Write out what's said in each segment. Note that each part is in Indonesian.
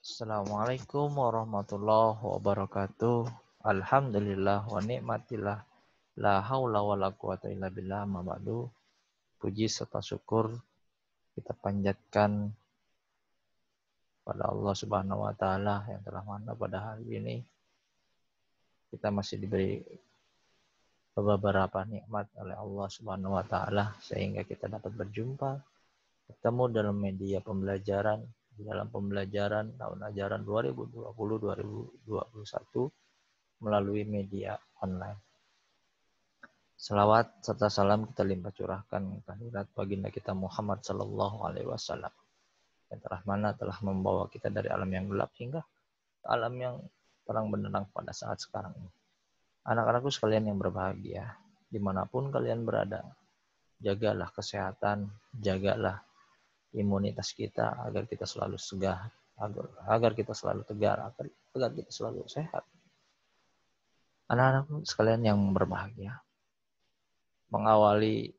Assalamualaikum warahmatullahi wabarakatuh. Alhamdulillah wa ni'matillah. La haula wa la quwata illa billah ma ba'du. Puji serta syukur kita panjatkan pada Allah Subhanahu wa taala yang telah mana pada hari ini kita masih diberi beberapa nikmat oleh Allah Subhanahu wa taala sehingga kita dapat berjumpa ketemu dalam media pembelajaran di dalam pembelajaran tahun ajaran 2020-2021 melalui media online. Selawat serta salam kita limpah curahkan kehadirat baginda kita Muhammad Sallallahu Alaihi Wasallam yang telah mana telah membawa kita dari alam yang gelap hingga ke alam yang terang benderang pada saat sekarang ini. Anak-anakku sekalian yang berbahagia, dimanapun kalian berada, jagalah kesehatan, jagalah imunitas kita agar kita selalu segar, agar, agar kita selalu tegar, agar, agar kita selalu sehat. Anak-anak sekalian yang berbahagia, mengawali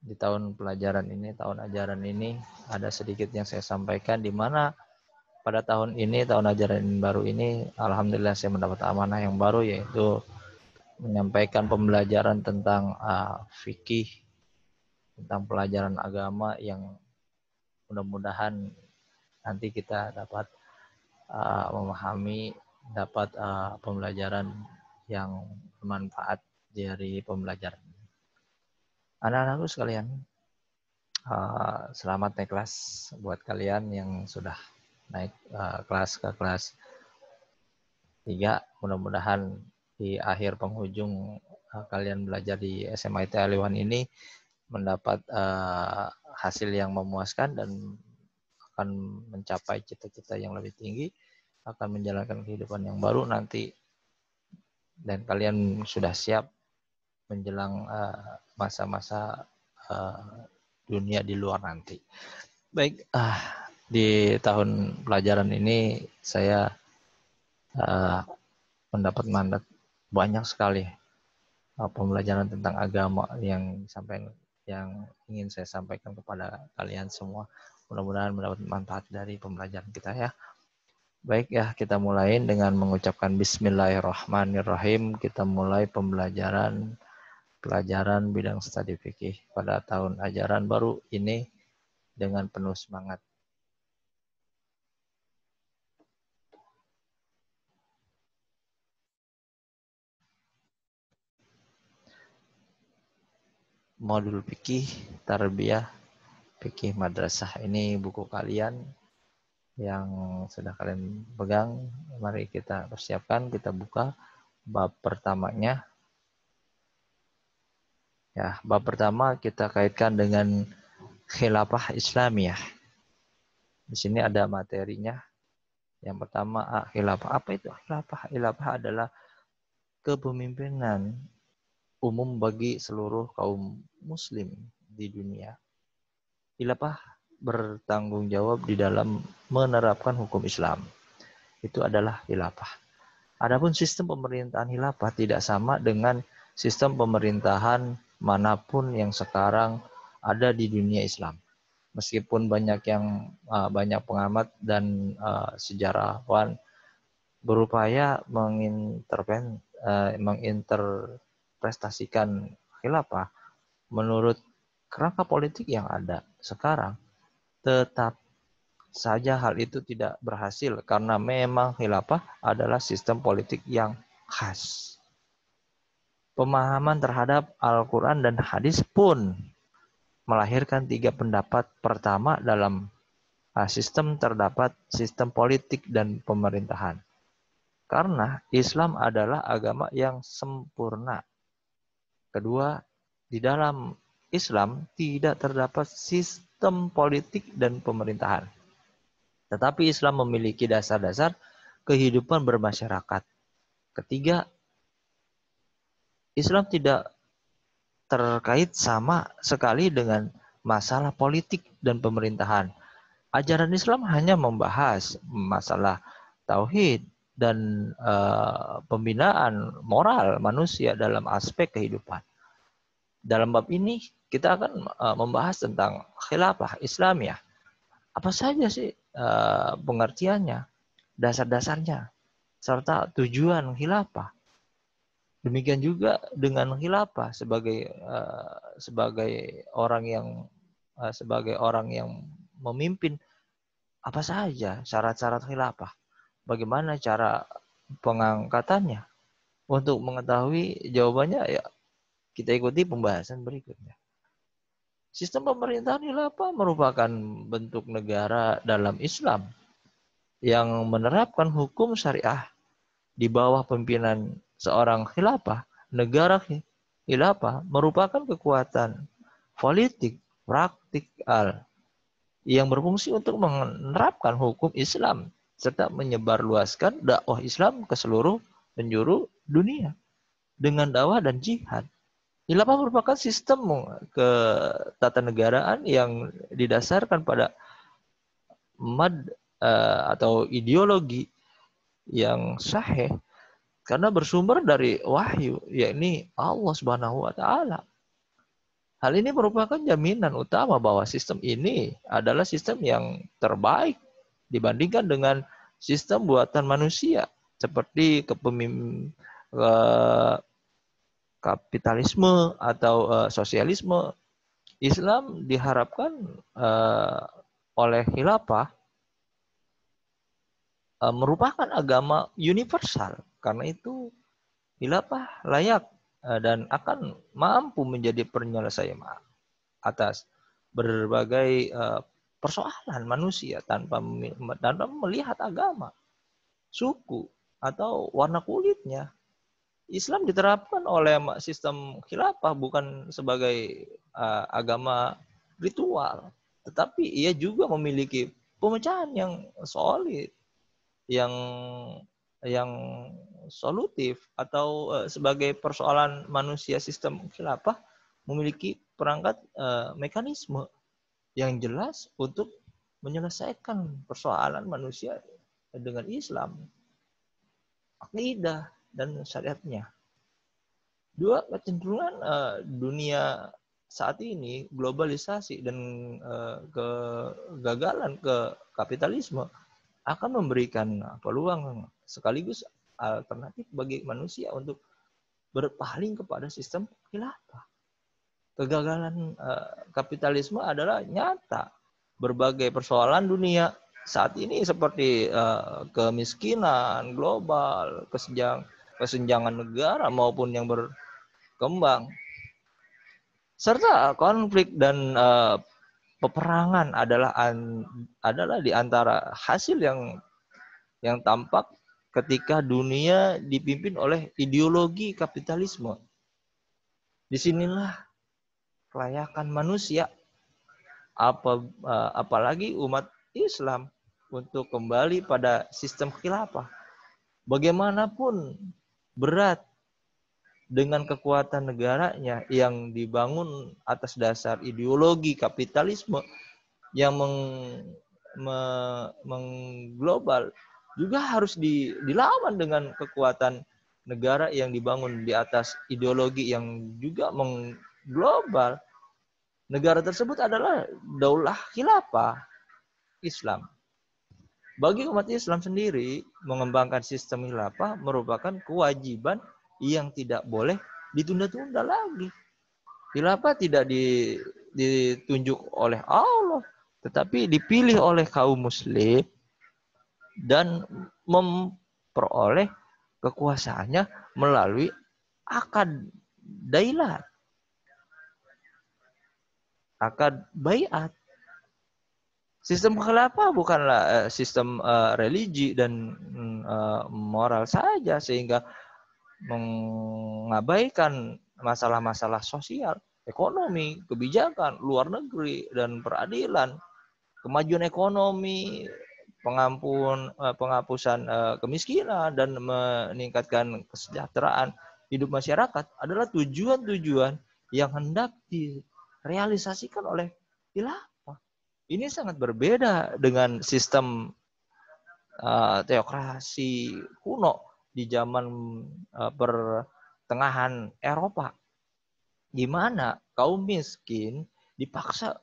di tahun pelajaran ini, tahun ajaran ini, ada sedikit yang saya sampaikan di mana pada tahun ini, tahun ajaran baru ini, alhamdulillah saya mendapat amanah yang baru yaitu menyampaikan pembelajaran tentang uh, fikih, tentang pelajaran agama yang mudah-mudahan nanti kita dapat uh, memahami dapat uh, pembelajaran yang bermanfaat dari pembelajaran anak-anakku sekalian uh, selamat naik kelas buat kalian yang sudah naik uh, kelas ke kelas tiga mudah-mudahan di akhir penghujung uh, kalian belajar di SMA ITL Liwan ini mendapat uh, hasil yang memuaskan dan akan mencapai cita-cita yang lebih tinggi, akan menjalankan kehidupan yang baru nanti dan kalian sudah siap menjelang eh, masa-masa eh, dunia di luar nanti. Baik, ah, di tahun pelajaran ini saya eh, mendapat mandat banyak sekali pembelajaran tentang agama yang disampaikan yang ingin saya sampaikan kepada kalian semua. Mudah-mudahan mendapat manfaat dari pembelajaran kita ya. Baik ya, kita mulai dengan mengucapkan bismillahirrahmanirrahim. Kita mulai pembelajaran pelajaran bidang studi fikih pada tahun ajaran baru ini dengan penuh semangat. modul fikih tarbiyah fikih madrasah ini buku kalian yang sudah kalian pegang mari kita persiapkan kita buka bab pertamanya ya bab pertama kita kaitkan dengan khilafah islamiyah di sini ada materinya yang pertama khilafah apa itu khilafah khilafah adalah kepemimpinan umum bagi seluruh kaum muslim di dunia. Khilafah bertanggung jawab di dalam menerapkan hukum Islam. Itu adalah khilafah. Adapun sistem pemerintahan khilafah tidak sama dengan sistem pemerintahan manapun yang sekarang ada di dunia Islam. Meskipun banyak yang ah, banyak pengamat dan ah, sejarawan berupaya menginterven ah, menginter prestasikan khilafah menurut kerangka politik yang ada sekarang, tetap saja hal itu tidak berhasil karena memang khilafah adalah sistem politik yang khas. Pemahaman terhadap Al-Quran dan hadis pun melahirkan tiga pendapat pertama dalam ah, sistem terdapat sistem politik dan pemerintahan. Karena Islam adalah agama yang sempurna Kedua, di dalam Islam tidak terdapat sistem politik dan pemerintahan. Tetapi Islam memiliki dasar-dasar kehidupan bermasyarakat. Ketiga, Islam tidak terkait sama sekali dengan masalah politik dan pemerintahan. Ajaran Islam hanya membahas masalah tauhid, dan uh, pembinaan moral manusia dalam aspek kehidupan. Dalam bab ini kita akan uh, membahas tentang khilafah Islamiyah. Apa saja sih uh, pengertiannya, dasar-dasarnya, serta tujuan khilafah. Demikian juga dengan khilafah sebagai uh, sebagai orang yang uh, sebagai orang yang memimpin apa saja syarat-syarat khilafah bagaimana cara pengangkatannya? Untuk mengetahui jawabannya ya kita ikuti pembahasan berikutnya. Sistem pemerintahan apa merupakan bentuk negara dalam Islam yang menerapkan hukum syariah di bawah pimpinan seorang khilafah. Negara khilafah merupakan kekuatan politik praktikal yang berfungsi untuk menerapkan hukum Islam serta menyebarluaskan dakwah Islam ke seluruh penjuru dunia dengan dakwah dan jihad. Khilafah merupakan sistem ketatanegaraan yang didasarkan pada mad eh, atau ideologi yang sahih karena bersumber dari wahyu yakni Allah Subhanahu wa taala. Hal ini merupakan jaminan utama bahwa sistem ini adalah sistem yang terbaik dibandingkan dengan sistem buatan manusia seperti kepemimpin eh, kapitalisme atau eh, sosialisme Islam diharapkan eh, oleh khilafah eh, merupakan agama universal karena itu khilafah layak eh, dan akan mampu menjadi penyelesaian atas berbagai eh, persoalan manusia tanpa tanpa melihat agama, suku atau warna kulitnya. Islam diterapkan oleh sistem khilafah bukan sebagai uh, agama ritual, tetapi ia juga memiliki pemecahan yang solid, yang yang solutif atau uh, sebagai persoalan manusia sistem khilafah memiliki perangkat uh, mekanisme yang jelas untuk menyelesaikan persoalan manusia dengan Islam, akidah dan syariatnya. Dua kecenderungan uh, dunia saat ini globalisasi dan uh, kegagalan ke kapitalisme akan memberikan eh, peluang sekaligus alternatif bagi manusia untuk berpaling kepada sistem khilafah. Kegagalan uh, kapitalisme adalah nyata. Berbagai persoalan dunia saat ini seperti uh, kemiskinan global, kesenjang, kesenjangan negara maupun yang berkembang, serta konflik dan uh, peperangan adalah an, adalah di antara hasil yang yang tampak ketika dunia dipimpin oleh ideologi kapitalisme. Disinilah kelayakan manusia apa eh, apalagi umat Islam untuk kembali pada sistem khilafah. Bagaimanapun berat dengan kekuatan negaranya yang dibangun atas dasar ideologi kapitalisme yang meng, me, mengglobal juga harus di, dilawan dengan kekuatan negara yang dibangun di atas ideologi yang juga mengglobal Negara tersebut adalah daulah khilafah Islam. Bagi umat Islam sendiri, mengembangkan sistem khilafah merupakan kewajiban yang tidak boleh ditunda-tunda lagi. Khilafah tidak ditunjuk oleh Allah, tetapi dipilih oleh kaum muslim dan memperoleh kekuasaannya melalui akad dailat akad bayat. Sistem khilafah bukanlah eh, sistem eh, religi dan mm, eh, moral saja sehingga mengabaikan masalah-masalah sosial, ekonomi, kebijakan, luar negeri dan peradilan, kemajuan ekonomi, pengampun penghapusan kemiskinan dan meningkatkan kesejahteraan hidup masyarakat adalah tujuan-tujuan yang hendak di, realisasikan oleh khilafah. Ini sangat berbeda dengan sistem uh, teokrasi kuno di zaman uh, pertengahan Eropa. Di mana kaum miskin dipaksa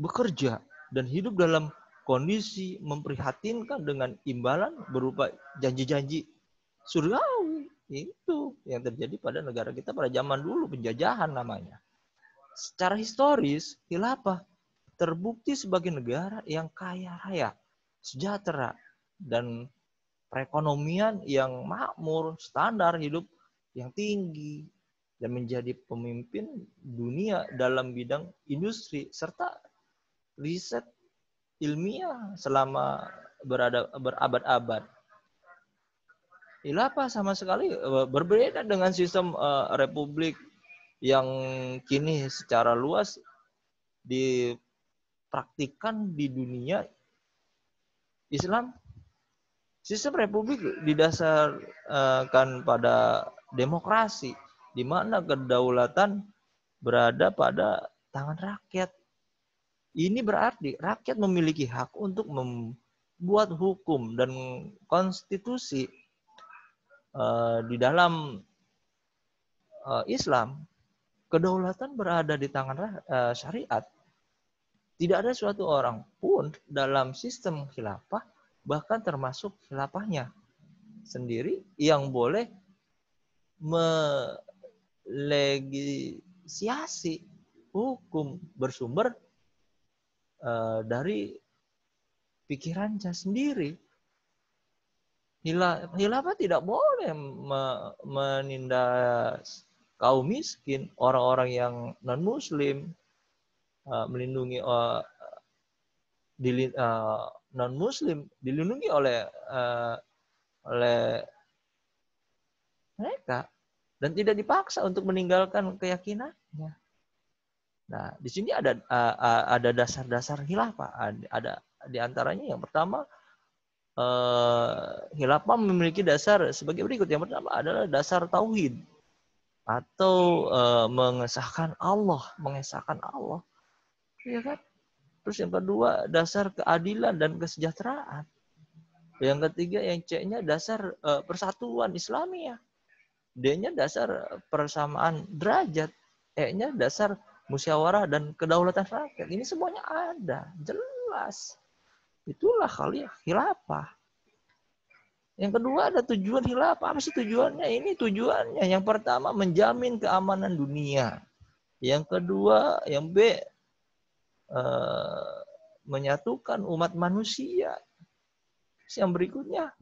bekerja dan hidup dalam kondisi memprihatinkan dengan imbalan berupa janji-janji surgawi. Itu yang terjadi pada negara kita pada zaman dulu penjajahan namanya secara historis hilafah terbukti sebagai negara yang kaya raya, sejahtera, dan perekonomian yang makmur, standar hidup yang tinggi, dan menjadi pemimpin dunia dalam bidang industri serta riset ilmiah selama berada berabad-abad. Ilapa sama sekali eh, berbeda dengan sistem uh, republik yang kini secara luas dipraktikan di dunia Islam sistem republik didasarkan pada demokrasi di mana kedaulatan berada pada tangan rakyat ini berarti rakyat memiliki hak untuk membuat hukum dan konstitusi eh, di dalam eh, Islam kedaulatan berada di tangan uh, syariat. Tidak ada suatu orang pun dalam sistem khilafah, bahkan termasuk khilafahnya sendiri, yang boleh melegisiasi hukum bersumber uh, dari pikirannya sendiri. Hilafah tidak boleh menindas kaum miskin, orang-orang yang non muslim uh, melindungi uh, di, uh, non muslim dilindungi oleh uh, oleh mereka dan tidak dipaksa untuk meninggalkan keyakinannya. Nah, di sini ada uh, uh ada dasar-dasar hilafah Ada, ada di antaranya yang pertama uh, memiliki dasar sebagai berikut. Yang pertama adalah dasar tauhid atau uh, mengesahkan Allah, mengesahkan Allah. Ya kan? Terus yang kedua, dasar keadilan dan kesejahteraan. Yang ketiga, yang C-nya dasar uh, persatuan Islamiyah. D-nya dasar persamaan derajat. E-nya dasar musyawarah dan kedaulatan rakyat. Ini semuanya ada, jelas. Itulah kali khilafah. Yang kedua ada tujuan hilaf. Apa sih tujuannya? Ini tujuannya. Yang pertama menjamin keamanan dunia. Yang kedua, yang B uh, menyatukan umat manusia. Terus yang berikutnya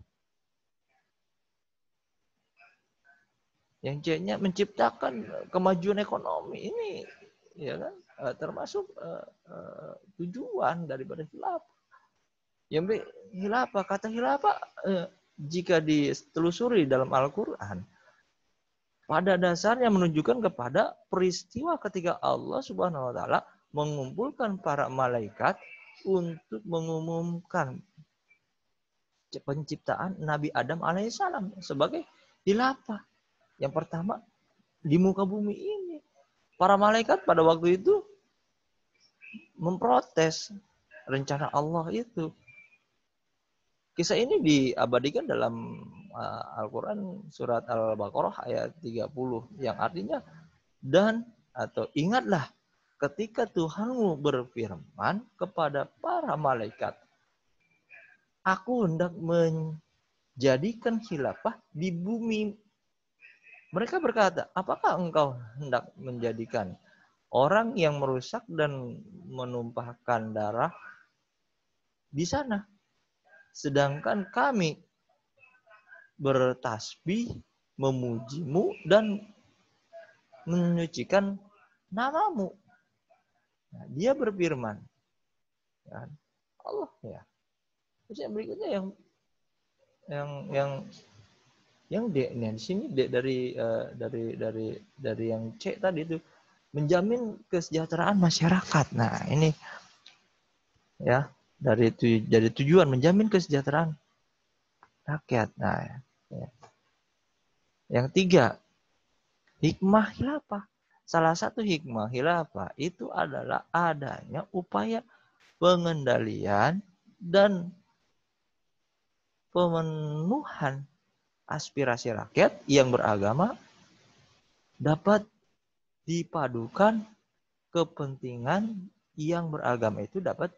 yang C-nya menciptakan kemajuan ekonomi. Ini ya kan uh, termasuk uh, uh, tujuan daripada hilaf. Yang B Hilaf. kata hilaf. uh, jika ditelusuri dalam Al-Quran, pada dasarnya menunjukkan kepada peristiwa ketika Allah Subhanahu wa taala mengumpulkan para malaikat untuk mengumumkan penciptaan Nabi Adam alaihissalam sebagai dilapa Yang pertama di muka bumi ini. Para malaikat pada waktu itu memprotes rencana Allah itu Kisah ini diabadikan dalam uh, Al-Quran surat Al-Baqarah ayat 30 yang artinya dan atau ingatlah ketika Tuhanmu berfirman kepada para malaikat aku hendak menjadikan khilafah di bumi mereka berkata apakah engkau hendak menjadikan orang yang merusak dan menumpahkan darah di sana Sedangkan kami bertasbih, memujimu, dan menyucikan namamu. Nah, dia berfirman. Kan? Allah ya. Terus yang berikutnya yang yang yang yang D nih di sini D dari eh, dari dari dari yang C tadi itu menjamin kesejahteraan masyarakat. Nah, ini ya dari tu, jadi tujuan menjamin kesejahteraan rakyat. Nah, ya. yang tiga, hikmah khilafah. Salah satu hikmah khilafah itu adalah adanya upaya pengendalian dan pemenuhan aspirasi rakyat yang beragama dapat dipadukan kepentingan yang beragama itu dapat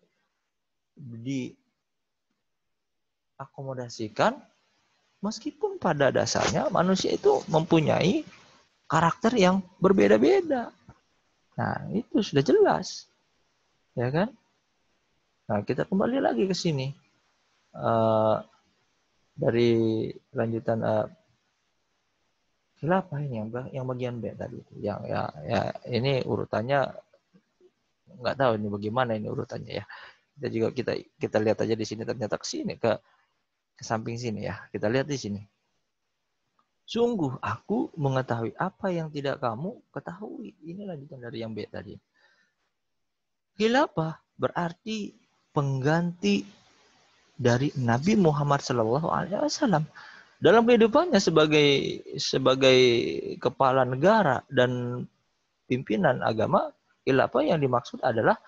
diakomodasikan meskipun pada dasarnya manusia itu mempunyai karakter yang berbeda-beda. Nah, itu sudah jelas. Ya kan? Nah, kita kembali lagi ke sini. Uh, dari lanjutan uh, eh, khilafah ini yang, yang bagian B tadi. itu Yang ya, ya ini urutannya nggak tahu ini bagaimana ini urutannya ya. Kita juga kita kita lihat aja di sini ternyata ke sini ke ke samping sini ya. Kita lihat di sini. Sungguh aku mengetahui apa yang tidak kamu ketahui. Ini lanjutan dari yang B tadi. Khilafah berarti pengganti dari Nabi Muhammad Shallallahu Alaihi Wasallam dalam kehidupannya sebagai sebagai kepala negara dan pimpinan agama khilafah yang dimaksud adalah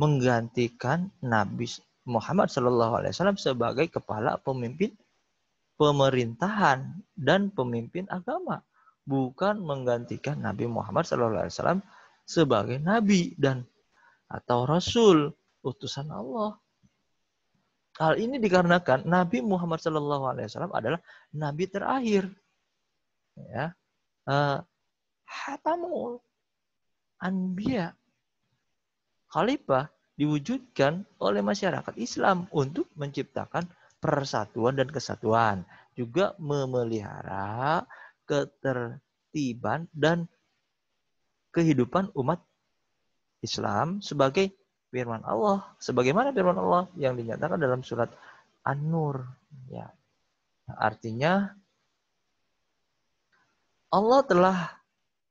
menggantikan Nabi Muhammad SAW sebagai kepala pemimpin pemerintahan dan pemimpin agama, bukan menggantikan Nabi Muhammad SAW sebagai nabi dan atau rasul utusan Allah. Hal ini dikarenakan Nabi Muhammad SAW adalah nabi terakhir, ya, uh, hatamul anbiya khalifah diwujudkan oleh masyarakat Islam untuk menciptakan persatuan dan kesatuan, juga memelihara ketertiban dan kehidupan umat Islam sebagai firman Allah, sebagaimana firman Allah yang dinyatakan dalam surat An-Nur. Ya. Artinya Allah telah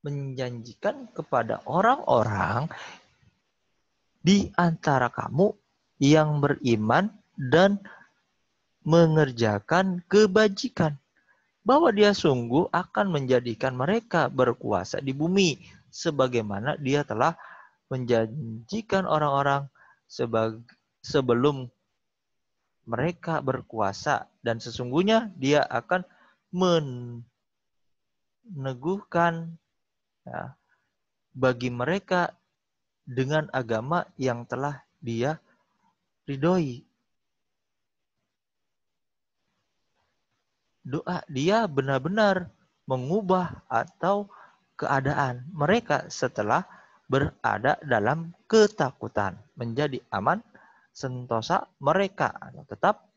menjanjikan kepada orang-orang di antara kamu yang beriman dan mengerjakan kebajikan bahwa dia sungguh akan menjadikan mereka berkuasa di bumi sebagaimana dia telah menjanjikan orang-orang sebelum mereka berkuasa dan sesungguhnya dia akan meneguhkan ya, bagi mereka dengan agama yang telah dia ridhoi. Doa dia benar-benar mengubah atau keadaan mereka setelah berada dalam ketakutan menjadi aman sentosa mereka tetap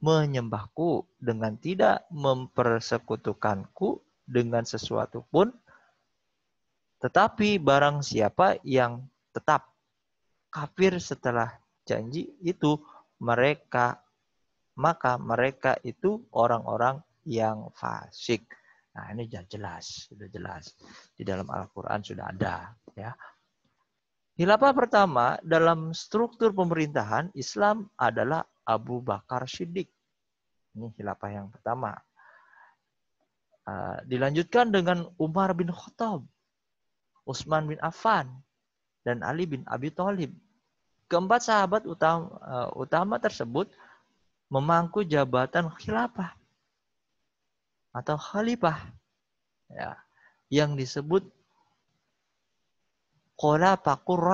menyembahku dengan tidak mempersekutukanku dengan sesuatu pun tetapi barang siapa yang tetap kafir setelah janji itu mereka maka mereka itu orang-orang yang fasik. Nah, ini sudah jelas, sudah jelas. Di dalam Al-Qur'an sudah ada, ya. hilafah pertama dalam struktur pemerintahan Islam adalah Abu Bakar Siddiq. Ini hilafah yang pertama. Ah, dilanjutkan dengan Umar bin Khattab, Utsman bin Affan, dan Ali bin Abi Thalib. Keempat sahabat utama, eh, utama tersebut memangku jabatan khilafah atau khalifah ya, yang disebut Kola Pakur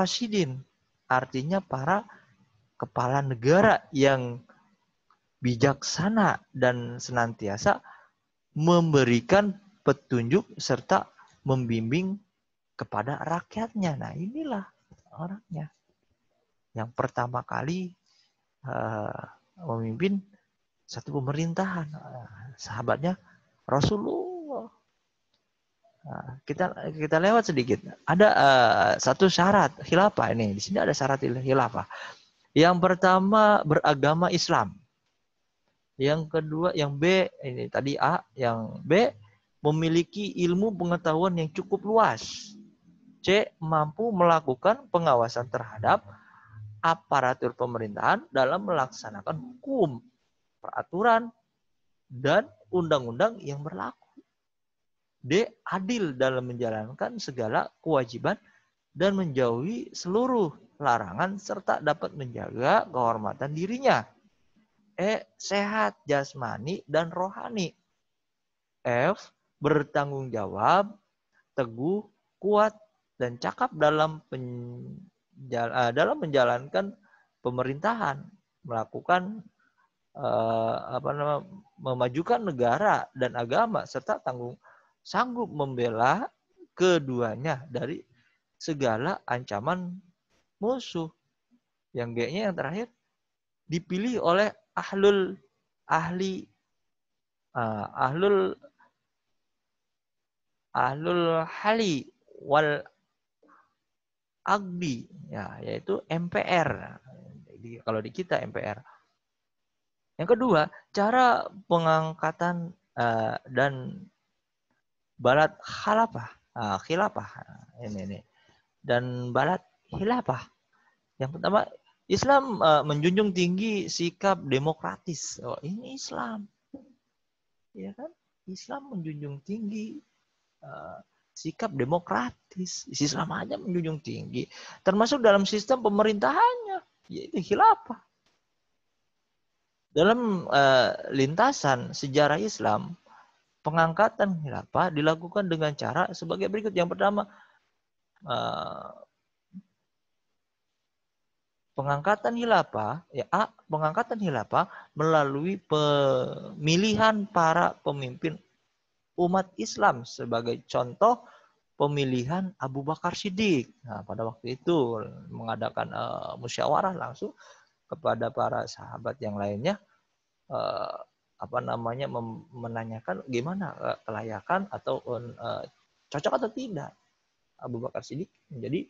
Artinya para kepala negara yang bijaksana dan senantiasa memberikan petunjuk serta membimbing kepada rakyatnya. Nah, inilah orangnya. Yang pertama kali uh, memimpin satu pemerintahan. Uh, sahabatnya Rasulullah. Uh, kita kita lewat sedikit. Ada uh, satu syarat khilafah ini. Di sini ada syarat khilafah. Yang pertama beragama Islam. Yang kedua, yang B ini tadi A, yang B memiliki ilmu pengetahuan yang cukup luas. C. Mampu melakukan pengawasan terhadap aparatur pemerintahan dalam melaksanakan hukum, peraturan, dan undang-undang yang berlaku. D. Adil dalam menjalankan segala kewajiban dan menjauhi seluruh larangan serta dapat menjaga kehormatan dirinya. E. Sehat jasmani dan rohani. F. Bertanggung jawab, teguh, kuat, dan cakap dalam penjala, eh, dalam menjalankan pemerintahan, melakukan eh, apa nama memajukan negara dan agama serta tanggung sanggup membela keduanya dari segala ancaman musuh. Yang kayaknya yang terakhir dipilih oleh ahlul ahli eh, ahlul ahlul hali wal AGBI, ya, yaitu MPR. Jadi kalau di kita MPR. Yang kedua, cara pengangkatan uh, dan balat halapa uh, eh, khilafah ini, ya, ini dan balat khilafah. Yang pertama, Islam uh, menjunjung tinggi sikap demokratis. Oh, ini Islam. Ya kan? Islam menjunjung tinggi uh, sikap demokratis. Islam hanya menjunjung tinggi. Termasuk dalam sistem pemerintahannya. Yaitu khilafah. Dalam uh, lintasan sejarah Islam, pengangkatan khilafah dilakukan dengan cara sebagai berikut. Yang pertama, uh, pengangkatan khilafah ya A, pengangkatan khilafah melalui pemilihan para pemimpin umat Islam sebagai contoh pemilihan Abu Bakar Siddiq. Nah, pada waktu itu mengadakan uh, musyawarah langsung kepada para sahabat yang lainnya uh, apa namanya menanyakan gimana uh, kelayakan atau uh, cocok atau tidak Abu Bakar Siddiq menjadi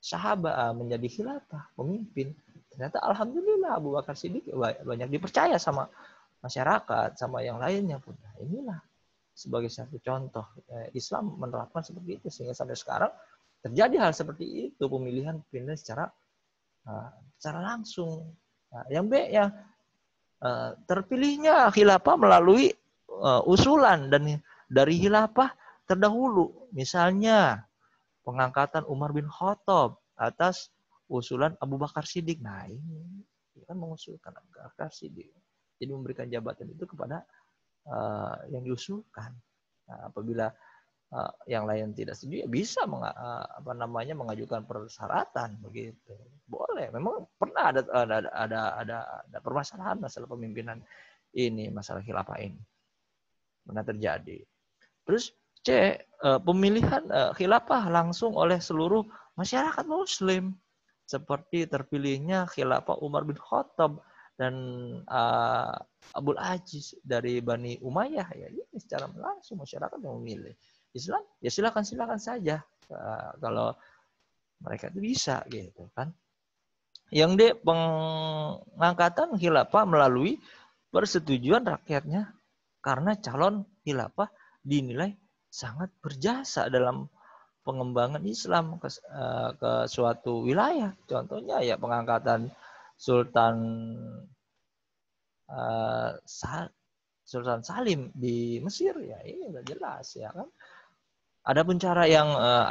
sahabat menjadi khilafah pemimpin ternyata alhamdulillah Abu Bakar Siddiq banyak dipercaya sama masyarakat sama yang lainnya pun nah, inilah sebagai satu contoh. Eh, Islam menerapkan seperti itu sehingga sampai sekarang terjadi hal seperti itu pemilihan pimpinan secara eh, secara langsung. Nah, yang B ya eh, terpilihnya khilafah melalui usulan dan dari khilafah terdahulu. Misalnya pengangkatan Umar bin Khattab atas usulan Abu Bakar Siddiq. Nah ini kan mengusulkan Abu Bakar Siddiq. Jadi memberikan jabatan itu kepada Eh, yang diusulkan. Nah, apabila eh, yang lain tidak setuju ya bisa meng, eh, apa namanya mengajukan persyaratan begitu. Boleh. Memang pernah ada ada ada ada, ada permasalahan masalah pemimpinan ini, masalah khilafah ini. Pernah terjadi. Terus C, pemilihan khilafah langsung oleh seluruh masyarakat muslim seperti terpilihnya khilafah Umar bin Khattab dan uh, Abdul Aziz dari Bani Umayyah ya ini secara langsung masyarakat yang memilih Islam ya silakan silakan saja uh, kalau mereka itu bisa gitu kan yang D pengangkatan khilafah melalui persetujuan rakyatnya karena calon khilafah dinilai sangat berjasa dalam pengembangan Islam ke, eh, ke suatu wilayah. Contohnya ya pengangkatan Sultan eh, Sultan Salim di Mesir ya ini udah jelas ya kan adapun cara yang uh,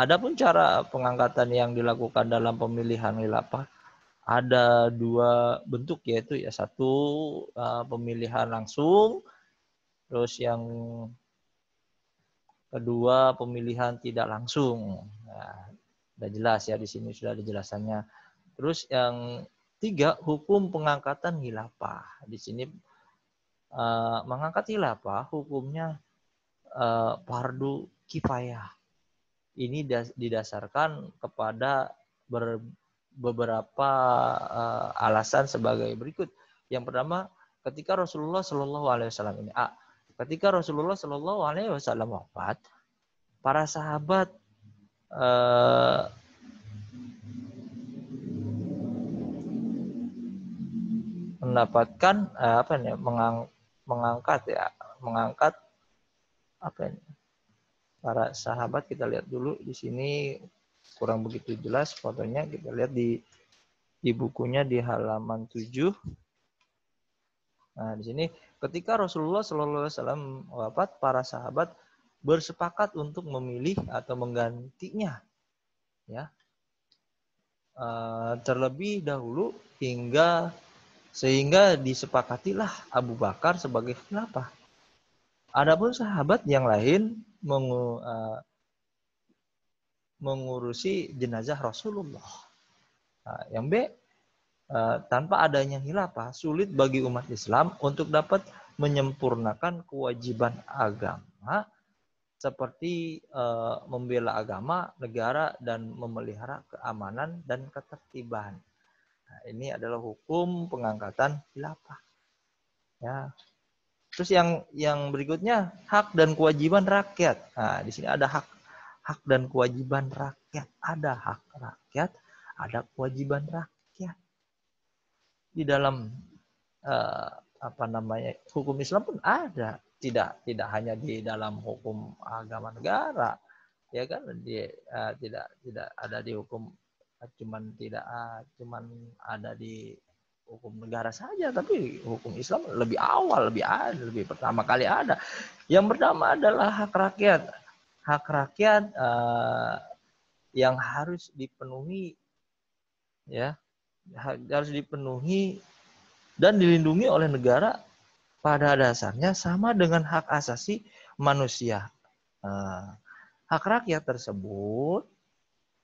adapun cara pengangkatan yang dilakukan dalam pemilihan khilafah ada dua bentuk yaitu ya satu eh, pemilihan langsung terus yang kedua pemilihan tidak langsung nah, sudah jelas ya di sini sudah ada jelasannya terus yang Tiga, hukum pengangkatan hilafah. Di sini uh, mengangkat hilafah hukumnya uh, eh, pardu kifayah. Ini das didasarkan kepada ber beberapa uh, alasan sebagai berikut. Yang pertama, ketika Rasulullah Shallallahu Alaihi Wasallam ini, ah, ketika Rasulullah Shallallahu Alaihi Wasallam wafat, para sahabat eh, mendapatkan uh, apa ini mengang, mengangkat ya mengangkat apa ini para sahabat kita lihat dulu di sini kurang begitu jelas fotonya kita lihat di di bukunya di halaman 7 Nah, di sini ketika Rasulullah saw alaihi wasallam wafat, para sahabat bersepakat untuk memilih atau menggantinya. Ya. Eh, terlebih dahulu hingga sehingga disepakatilah Abu Bakar sebagai khilafah. Adapun sahabat yang lain mengu, uh, mengurusi jenazah Rasulullah. Nah, yang B, uh, tanpa adanya khilafah, sulit bagi umat Islam untuk dapat menyempurnakan kewajiban agama seperti uh, membela agama, negara, dan memelihara keamanan dan ketertiban ini adalah hukum pengangkatan khilafah. Ya. Terus yang yang berikutnya hak dan kewajiban rakyat. Nah, di sini ada hak hak dan kewajiban rakyat. Ada hak rakyat, ada kewajiban rakyat. Di dalam eh, apa namanya hukum Islam pun ada. Tidak tidak hanya di dalam hukum agama negara, ya kan? Di, eh, tidak tidak ada di hukum cuman tidak ah, cuman ada di hukum negara saja tapi hukum Islam lebih awal lebih ada lebih pertama kali ada yang pertama adalah hak rakyat hak rakyat uh, yang harus dipenuhi ya harus dipenuhi dan dilindungi oleh negara pada dasarnya sama dengan hak asasi manusia. uh, hak rakyat tersebut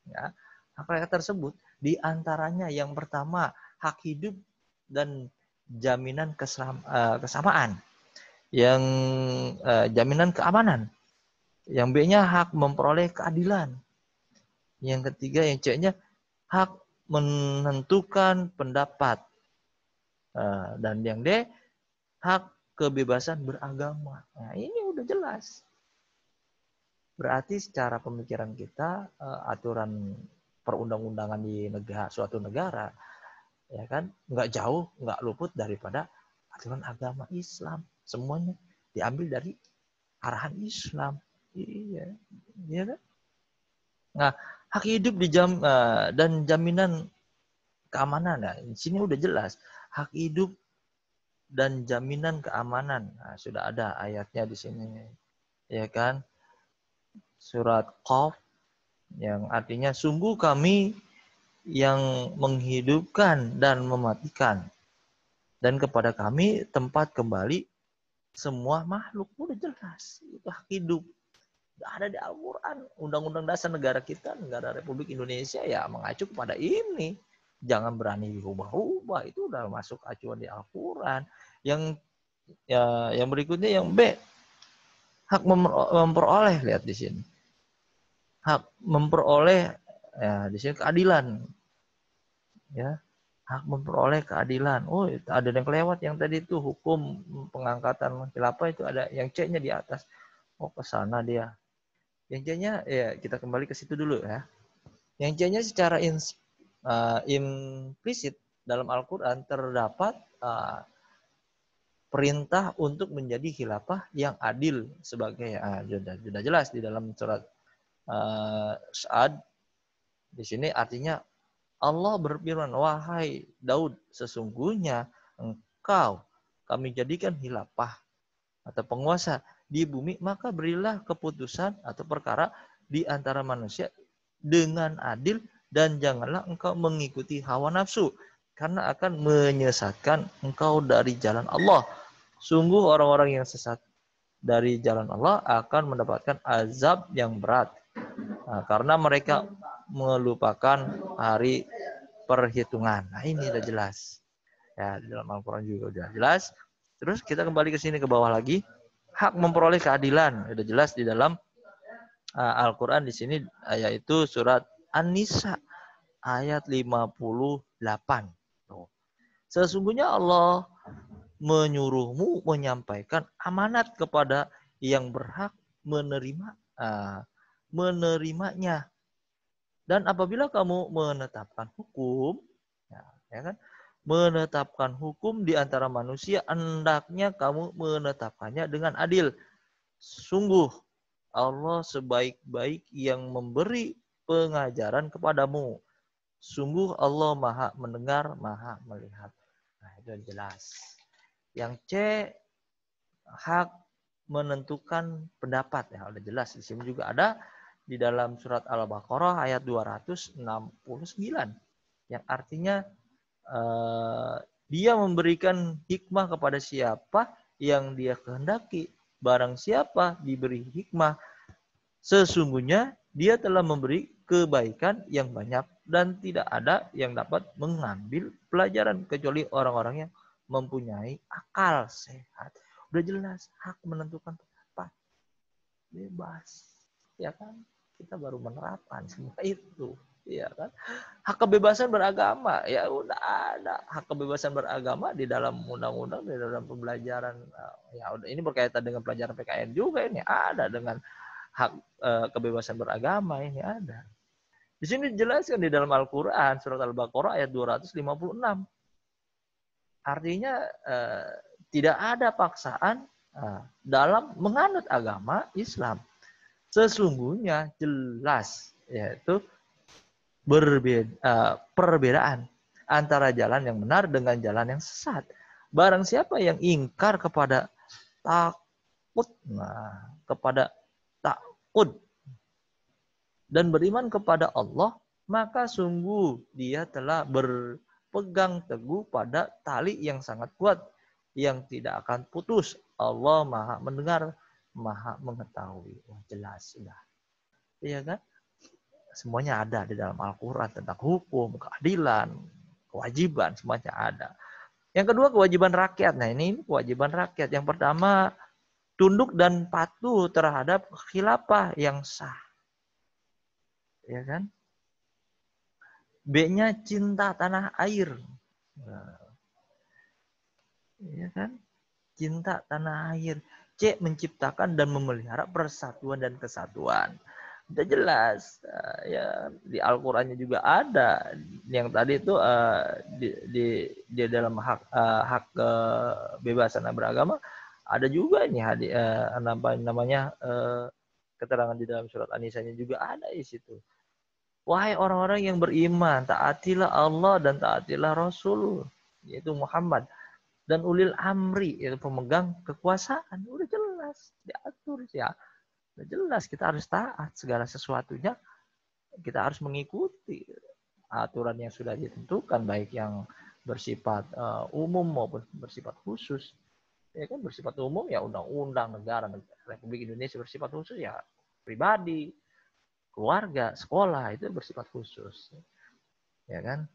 ya, hak-hak tersebut di antaranya yang pertama hak hidup dan jaminan eh, kesamaan, yang uh, jaminan keamanan, yang B-nya hak memperoleh keadilan, yang ketiga yang C-nya hak menentukan pendapat, uh, dan yang D hak kebebasan beragama. Nah ini udah jelas. Berarti secara pemikiran kita uh, aturan perundang-undangan di negara suatu negara ya kan nggak jauh nggak luput daripada aturan agama Islam semuanya diambil dari arahan Islam iya iya kan nah hak hidup di jam eh, dan jaminan keamanan nah di sini udah jelas hak hidup dan jaminan keamanan nah, sudah ada ayatnya di sini ya kan surat Qaf yang artinya sungguh kami yang menghidupkan dan mematikan dan kepada kami tempat kembali semua makhluk udah jelas itu hak hidup ada di Al-Quran undang-undang dasar negara kita negara Republik Indonesia ya mengacu kepada ini jangan berani diubah-ubah itu udah masuk acuan di Al-Quran yang ya, yang berikutnya yang B hak memperoleh lihat di sini hak memperoleh ya di sini keadilan. Ya, hak memperoleh keadilan. Oh, ada yang kelewat yang tadi itu hukum pengangkatan khilafah itu ada yang C-nya di atas. Oh, ke sana dia. Yang C-nya ya kita kembali ke situ dulu ya. Yang C-nya secara ins, uh, implisit dalam Al-Qur'an terdapat uh, perintah untuk menjadi khilafah yang adil sebagai uh, sudah sudah jelas di dalam surat Eh, Saad di sini artinya Allah berfirman, "Wahai Daud, sesungguhnya engkau kami jadikan hilafah atau penguasa di bumi, maka berilah keputusan atau perkara di antara manusia dengan adil dan janganlah engkau mengikuti hawa nafsu karena akan menyesatkan engkau dari jalan Allah. Sungguh orang-orang yang sesat dari jalan Allah akan mendapatkan azab yang berat. Nah, karena mereka melupakan hari perhitungan. Nah, ini sudah jelas. Ya, dalam Al-Qur'an juga sudah jelas. Terus kita kembali ke sini ke bawah lagi. Hak memperoleh keadilan sudah jelas di dalam uh, Al-Qur'an di sini yaitu surat An-Nisa ayat 58. Tuh. Sesungguhnya Allah menyuruhmu menyampaikan amanat kepada yang berhak menerima uh, menerimanya. Dan apabila kamu menetapkan hukum, ya, ya kan? menetapkan hukum di antara manusia, hendaknya kamu menetapkannya dengan adil. Sungguh Allah sebaik-baik yang memberi pengajaran kepadamu. Sungguh Allah maha mendengar, maha melihat. Nah, itu jelas. Yang C, hak menentukan pendapat. Ya, udah jelas. Di sini juga ada di dalam surat Al-Baqarah ayat 269 yang artinya eh, dia memberikan hikmah kepada siapa yang dia kehendaki barang siapa diberi hikmah sesungguhnya dia telah memberi kebaikan yang banyak dan tidak ada yang dapat mengambil pelajaran kecuali orang-orang yang mempunyai akal sehat. Udah jelas hak menentukan pendapat. Bebas. Ya kan? kita baru menerapkan semua itu ya kan hak kebebasan beragama ya udah ada hak kebebasan beragama di dalam undang-undang di dalam pembelajaran eh, ya udah ini berkaitan dengan pelajaran PKN juga ini ada dengan hak eh, kebebasan beragama ini ada di sini dijelaskan di dalam Al-Qur'an surat Al-Baqarah ayat 256 artinya eh, tidak ada paksaan eh, dalam menganut agama Islam sesungguhnya jelas yaitu berbeda eh, perbedaan antara jalan yang benar dengan jalan yang sesat. Barang siapa yang ingkar kepada takut, nah, kepada takut dan beriman kepada Allah, maka sungguh dia telah berpegang teguh pada tali yang sangat kuat yang tidak akan putus. Allah Maha mendengar maha mengetahui. Wah, jelas sudah. Iya kan? Semuanya ada di dalam Al-Quran tentang hukum, keadilan, kewajiban, semuanya ada. Yang kedua kewajiban rakyat. Nah ini, ini kewajiban rakyat. Yang pertama tunduk dan patuh terhadap khilafah yang sah. Ya kan? B-nya cinta tanah air. Ya kan? Cinta tanah air. C. Menciptakan dan memelihara persatuan dan kesatuan. Sudah jelas eh, ya di Al-Qur'annya juga ada yang tadi itu eh, di, di di dalam hak eh, hak kebebasan beragama ada juga nih hadi, namanya keterangan di dalam surat an nya juga ada di situ. Wahai orang-orang yang beriman, taatilah Allah dan taatilah Rasul, yaitu Muhammad dan ulil amri yaitu pemegang kekuasaan udah jelas diatur ya udah jelas kita harus taat segala sesuatunya kita harus mengikuti aturan yang sudah ditentukan baik yang bersifat uh, umum maupun bersifat khusus ya kan bersifat umum ya undang-undang negara Republik Indonesia bersifat khusus ya pribadi keluarga sekolah itu bersifat khusus ya kan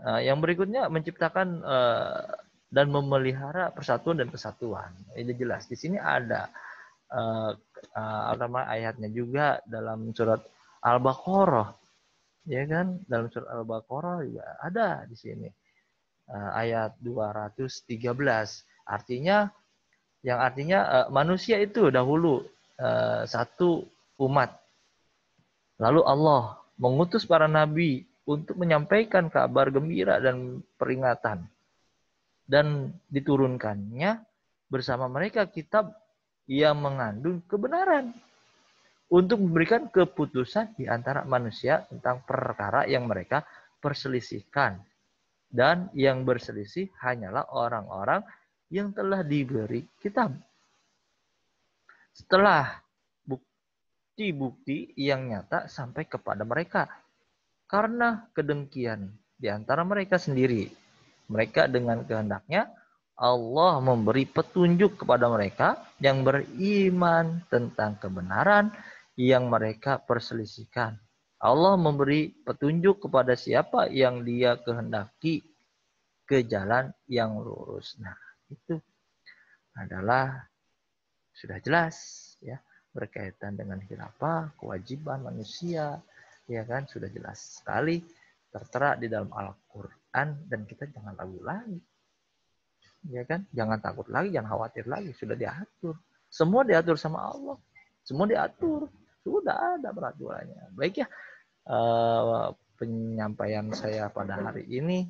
uh, yang berikutnya menciptakan uh, dan memelihara persatuan dan kesatuan. Ini jelas. Di sini ada eh, uh, ayatnya juga dalam surat Al-Baqarah. Ya kan? Dalam surat Al-Baqarah juga ada di sini. Uh, ayat 213. Artinya yang artinya uh, manusia itu dahulu uh, satu umat. Lalu Allah mengutus para nabi untuk menyampaikan kabar gembira dan peringatan dan diturunkannya bersama mereka kitab yang mengandung kebenaran untuk memberikan keputusan di antara manusia tentang perkara yang mereka perselisihkan. Dan yang berselisih hanyalah orang-orang yang telah diberi kitab. Setelah bukti-bukti yang nyata sampai kepada mereka. Karena kedengkian di antara mereka sendiri mereka dengan kehendaknya Allah memberi petunjuk kepada mereka yang beriman tentang kebenaran yang mereka perselisihkan. Allah memberi petunjuk kepada siapa yang dia kehendaki ke jalan yang lurus. Nah, itu adalah sudah jelas ya berkaitan dengan khilafah, kewajiban manusia, ya kan sudah jelas sekali tertera di dalam Al-Quran dan kita jangan ragu lagi. Ya kan? Jangan takut lagi, jangan khawatir lagi. Sudah diatur. Semua diatur sama Allah. Semua diatur. Sudah ada peraturannya. Baik ya. Eh, penyampaian saya pada hari ini.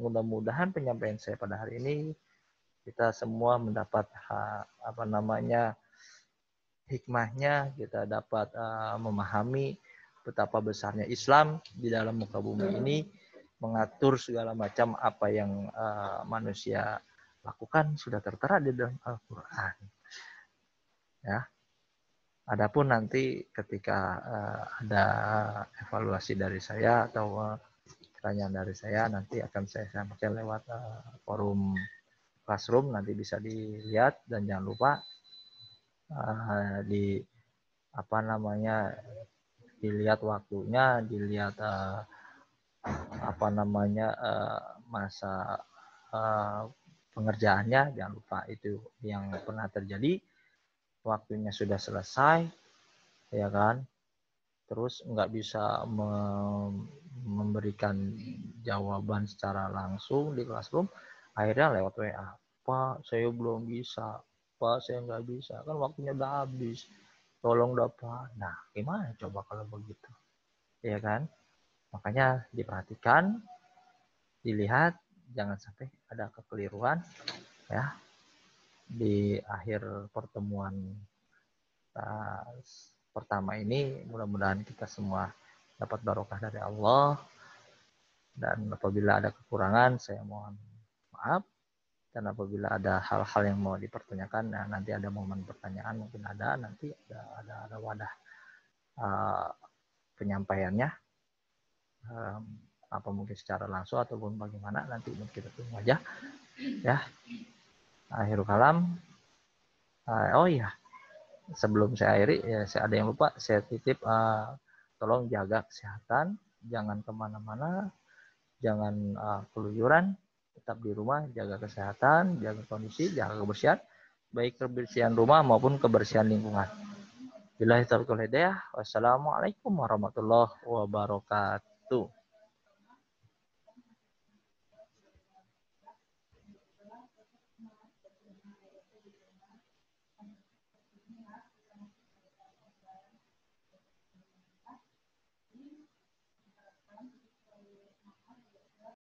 Mudah-mudahan penyampaian saya pada hari ini kita semua mendapat apa namanya hikmahnya, kita dapat eh, memahami betapa besarnya Islam di dalam muka bumi hmm. ini mengatur segala macam apa yang uh, manusia lakukan sudah tertera di dalam Al-Qur'an. Ya. Adapun nanti ketika uh, ada evaluasi dari saya atau uh, pertanyaan dari saya nanti akan saya sampaikan lewat uh, forum classroom nanti bisa dilihat dan jangan lupa uh, di apa namanya dilihat waktunya, dilihat uh, apa namanya uh, masa uh, pengerjaannya, jangan lupa itu yang pernah terjadi. Waktunya sudah selesai, ya kan? Terus nggak bisa me memberikan jawaban secara langsung di classroom, akhirnya lewat WA. Pak, saya belum bisa. Pak, saya nggak bisa. Kan waktunya udah habis tolong doa. Nah, gimana coba kalau begitu? Ya kan? Makanya diperhatikan, dilihat, jangan sampai ada kekeliruan ya di akhir pertemuan pertama ini mudah-mudahan kita semua dapat barokah dari Allah dan apabila ada kekurangan saya mohon maaf dan apabila ada hal-hal yang mau dipertanyakan nah, nanti ada momen pertanyaan mungkin ada nanti ada ada, ada wadah uh, penyampaiannya um, apa mungkin secara langsung ataupun bagaimana nanti kita tunggu aja ya akhirul kalam uh, oh iya sebelum saya akhiri ya saya ada yang lupa saya titip uh, tolong jaga kesehatan jangan kemana-mana jangan uh, keluyuran tetap di rumah, jaga kesehatan, jaga kondisi, jaga kebersihan, baik kebersihan rumah maupun kebersihan lingkungan. Bila itu Wassalamualaikum warahmatullahi wabarakatuh.